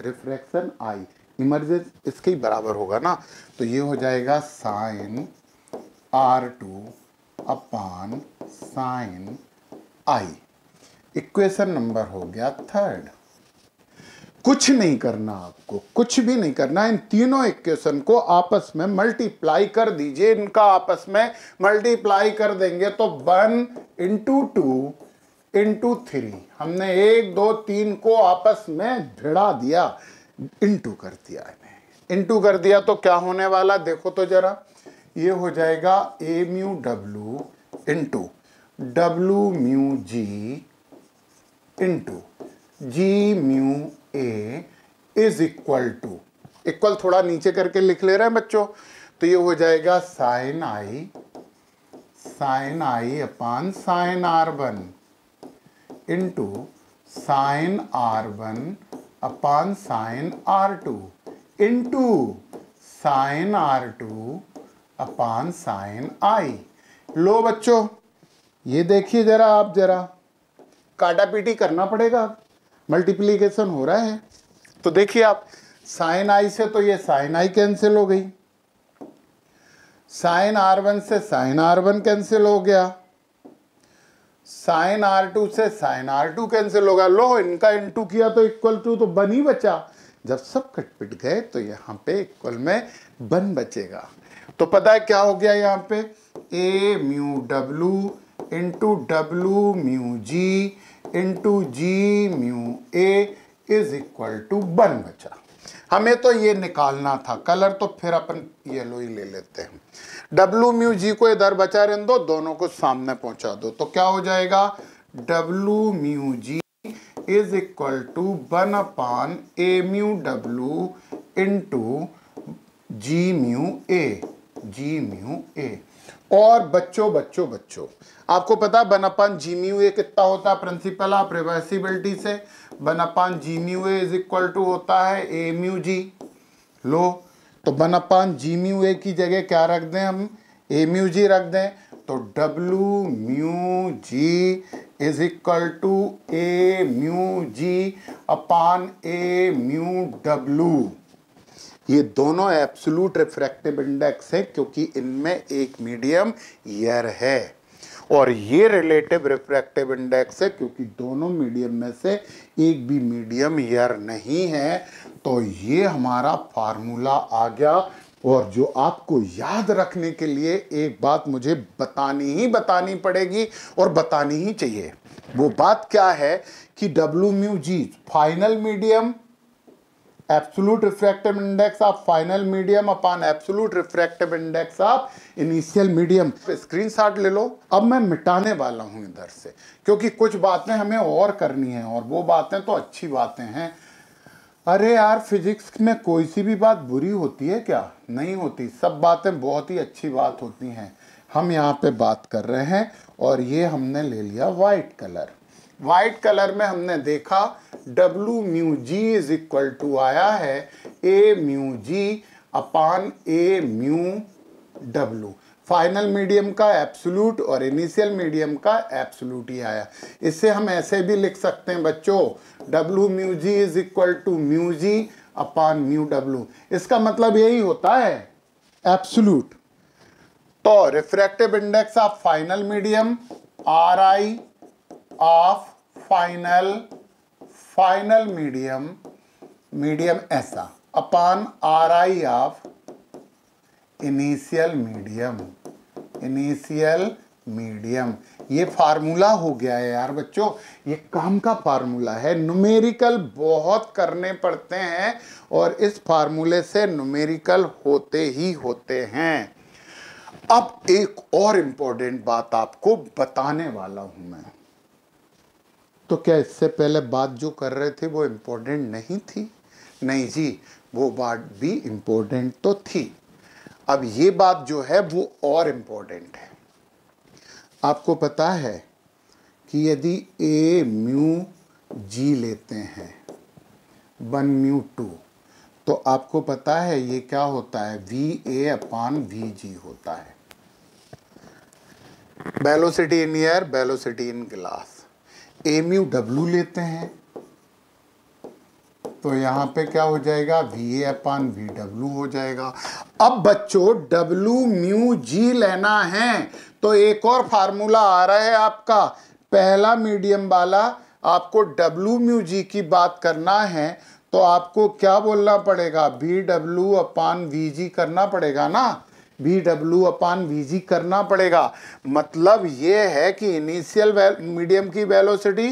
refraction i emergence इसके ही बराबर होगा ना तो ये हो जाएगा sine r two upon sine i equation number हो गया थर्ड कुछ नहीं करना आपको कुछ भी नहीं करना इन तीनों इक्वेशन को आपस में मल्टीप्लाई कर दीजिए इनका आपस में मल्टीप्लाई कर देंगे तो one into two into three हमने एक दो तीन को आपस में भिड़ा दिया इनटू कर दिया है इनटू कर दिया तो क्या होने वाला देखो तो जरा ये हो जाएगा ए mu W into W mu ji into ji mu A is equal to equal थोड़ा नीचे करके लिख ले रहे हैं बच्चों तो ये हो जाएगा sine i sine I upon sine r one into sine r one sine two into sine r two upon sine i लो बच्चों ये देखिए जरा आप जरा काटा पीटी करना पड़ेगा मल्टीप्लीकेशन हो रहा है तो देखिए आप साइन आई से तो ये साइन आई कैंसिल हो गई साइन आर वन से साइन आर वन कैंसिल हो गया साइन आर टू से साइन आर टू कैंसिल होगा लो इनका इन टू किया तो इक्वल टू तो बन ही बचा जब सब पिट गए तो यहाँ पे इक्वल में बन बचेगा तो पता है क्या हो गया यहाँ पे A mu W into W mu ji into ji mu A is equal to one बचा हमें तो ये निकालना था कलर तो फिर अपन येलो ही ले लेते हैं डब्ल्यू म्यू जी को इधर बचा रहे दो दोनों को सामने पहुंचा दो तो क्या हो जाएगा W mu ji is equal to one upon A mu W into ji mu A G mu A और बच्चों बच्चों बच्चों आपको पता है बनापान जी म्यू ए कितना होता है प्रिंसिपल आप रिवर्सिबिलिटी से one upon upon ji mu A is equal to होता है ए म्यू जी लो तो वन अपान जी म्यू ए की जगह क्या रख दें हम ए म्यू जी रख दें तो W mu ji is equal to A mu G upon A mu W ये दोनों एब्सोलूट रिफ्रैक्टिव इंडेक्स है क्योंकि इनमें एक मीडियम ईयर है और ये रिलेटिव रिफ्रैक्टिव इंडेक्स है क्योंकि दोनों मीडियम में से एक भी मीडियम ईयर नहीं है तो ये हमारा फार्मूला आ गया और जो आपको याद रखने के लिए एक बात मुझे बतानी ही बतानी पड़ेगी और बतानी ही चाहिए वो बात क्या है कि डब्ल्यू mu g final medium absolute refractive index of final medium upon absolute refractive index of initial medium screen ले लो अब मैं मिटाने वाला हूँ इधर से क्योंकि कुछ बातें हमें और करनी है और वो बातें तो अच्छी बातें हैं अरे यार फिजिक्स में कोई सी भी बात बुरी होती है क्या नहीं होती सब बातें बहुत ही अच्छी बात होती हैं हम यहाँ पे बात कर रहे हैं और ये हमने ले लिया वाइट कलर वाइट कलर में हमने देखा W mu ji is equal to आया है A mu G upon A mu W final medium का एब्सोल्यूट और इनिशियल मीडियम का एब्सोल्यूट ही आया इससे हम ऐसे भी लिख सकते हैं बच्चों W mu ji is equal to mu G upon mu W इसका मतलब यही होता है एब्सोल्यूट तो refractive index of final medium R I of final final medium medium ऐसा upon are I of initial medium initial medium ये formula हो गया है यार बच्चों ये काम का फार्मूला है नुमेरिकल बहुत करने पड़ते हैं और इस फार्मूले से नुमेरिकल होते ही होते हैं अब एक और इम्पोर्टेंट बात आपको बताने वाला हूं मैं तो क्या इससे पहले बात जो कर रहे थे वो इम्पोर्टेंट नहीं थी नहीं जी वो बात भी इम्पोर्टेंट तो थी अब ये बात जो है वो और इम्पोर्टेंट है आपको पता है कि यदि ए म्यू जी लेते हैं वन म्यू टू तो आपको पता है ये क्या होता है we A upon V G होता है velocity in air velocity in glass M U W लेते हैं तो यहाँ पे क्या हो जाएगा V A upon V W हो जाएगा अब बच्चों डब्ल्यू म्यू जी लेना है तो एक और फार्मूला आ रहा है आपका पहला मीडियम वाला आपको डब्ल्यू म्यू जी की बात करना है तो आपको क्या बोलना पड़ेगा V W upon V G करना पड़ेगा ना V W upon V G करना पड़ेगा मतलब ये है कि इनिशियल मीडियम की वेलोसिटी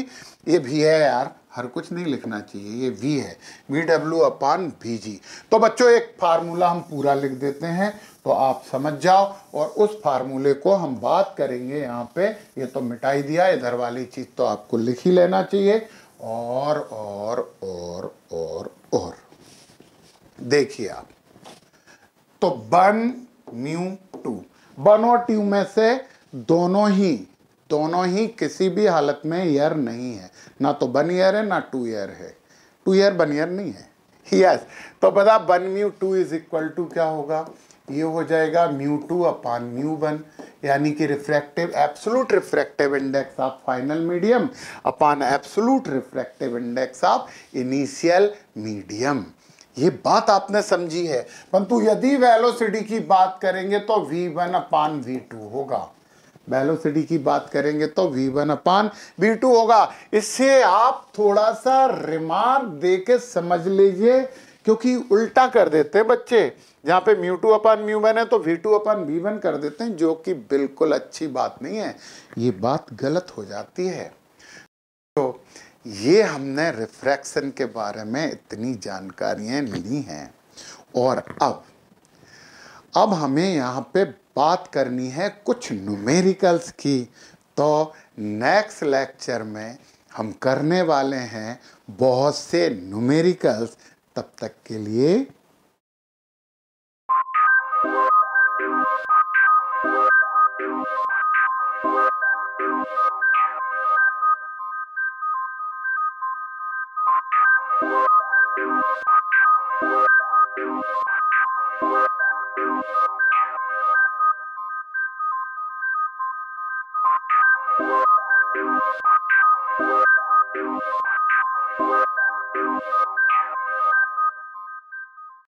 ये भी है यार हर कुछ नहीं लिखना चाहिए ये वी है V W upon V G तो बच्चों एक फार्मूला हम पूरा लिख देते हैं तो आप समझ जाओ और उस फार्मूले को हम बात करेंगे यहाँ पे ये तो मिटाई दिया इधर वाली चीज़ तो आपको लिख ही लेना चाहिए और और और और और देखिए आप तो वन म्यू टू वन और ट्यू में से दोनों ही दोनों ही किसी भी हालत में ईयर नहीं है ना तो वन ईयर है ना टू ईयर है टू ईयर वन ईयर नहीं है यस yes. तो बता one mu two is equal to क्या होगा ये हो जाएगा mu two upon mu one यानी कि refractive absolute refractive index of final medium upon absolute refractive index of initial medium ये बात आपने समझी है परंतु यदि वेलोसिटी की बात करेंगे तो v1 वन अपान वी होगा वेलोसिटी की बात करेंगे तो v1 वन अपान वी होगा इससे आप थोड़ा सा रिमार्क दे के समझ लीजिए क्योंकि उल्टा कर देते हैं बच्चे जहाँ पे mu two upon mu one है तो V two upon V one कर देते हैं जो कि बिल्कुल अच्छी बात नहीं है ये बात गलत हो जाती है तो ये हमने रिफ्रैक्शन के बारे में इतनी जानकारियाँ ली हैं और अब अब हमें यहाँ पे बात करनी है कुछ न्यूमेरिकल्स की तो नेक्स्ट लेक्चर में हम करने वाले हैं बहुत से न्यूमेरिकल्स तब तक के लिए Thank you.